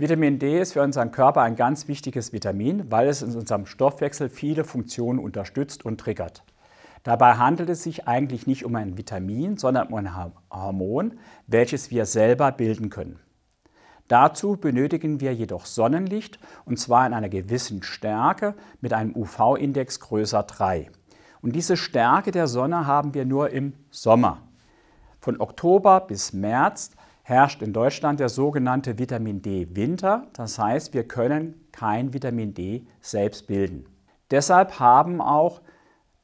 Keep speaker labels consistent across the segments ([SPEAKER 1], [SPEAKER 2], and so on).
[SPEAKER 1] Vitamin D ist für unseren Körper ein ganz wichtiges Vitamin, weil es in unserem Stoffwechsel viele Funktionen unterstützt und triggert. Dabei handelt es sich eigentlich nicht um ein Vitamin, sondern um ein Hormon, welches wir selber bilden können. Dazu benötigen wir jedoch Sonnenlicht und zwar in einer gewissen Stärke mit einem UV-Index größer 3. Und diese Stärke der Sonne haben wir nur im Sommer. Von Oktober bis März herrscht in Deutschland der sogenannte Vitamin D-Winter. Das heißt, wir können kein Vitamin D selbst bilden. Deshalb haben auch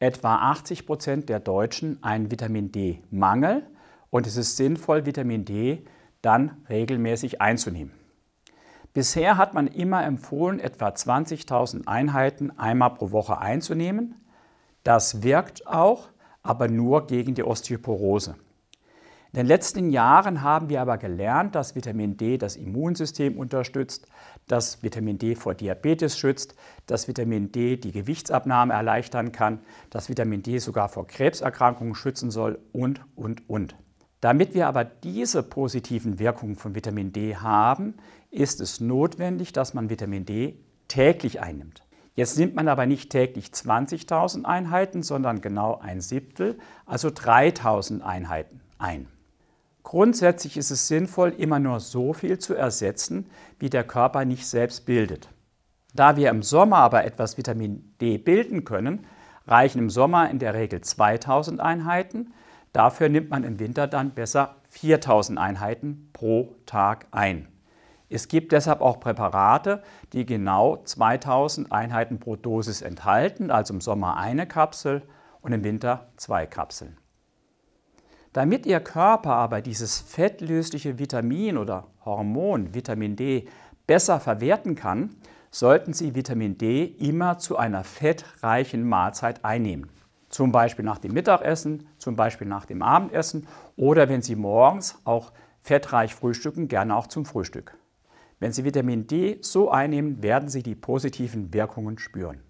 [SPEAKER 1] etwa 80 Prozent der Deutschen einen Vitamin D-Mangel und es ist sinnvoll, Vitamin D dann regelmäßig einzunehmen. Bisher hat man immer empfohlen, etwa 20.000 Einheiten einmal pro Woche einzunehmen. Das wirkt auch, aber nur gegen die Osteoporose. In den letzten Jahren haben wir aber gelernt, dass Vitamin D das Immunsystem unterstützt, dass Vitamin D vor Diabetes schützt, dass Vitamin D die Gewichtsabnahme erleichtern kann, dass Vitamin D sogar vor Krebserkrankungen schützen soll und, und, und. Damit wir aber diese positiven Wirkungen von Vitamin D haben, ist es notwendig, dass man Vitamin D täglich einnimmt. Jetzt nimmt man aber nicht täglich 20.000 Einheiten, sondern genau ein Siebtel, also 3.000 Einheiten ein. Grundsätzlich ist es sinnvoll, immer nur so viel zu ersetzen, wie der Körper nicht selbst bildet. Da wir im Sommer aber etwas Vitamin D bilden können, reichen im Sommer in der Regel 2000 Einheiten. Dafür nimmt man im Winter dann besser 4000 Einheiten pro Tag ein. Es gibt deshalb auch Präparate, die genau 2000 Einheiten pro Dosis enthalten, also im Sommer eine Kapsel und im Winter zwei Kapseln. Damit Ihr Körper aber dieses fettlösliche Vitamin oder Hormon Vitamin D besser verwerten kann, sollten Sie Vitamin D immer zu einer fettreichen Mahlzeit einnehmen. Zum Beispiel nach dem Mittagessen, zum Beispiel nach dem Abendessen oder wenn Sie morgens auch fettreich frühstücken, gerne auch zum Frühstück. Wenn Sie Vitamin D so einnehmen, werden Sie die positiven Wirkungen spüren.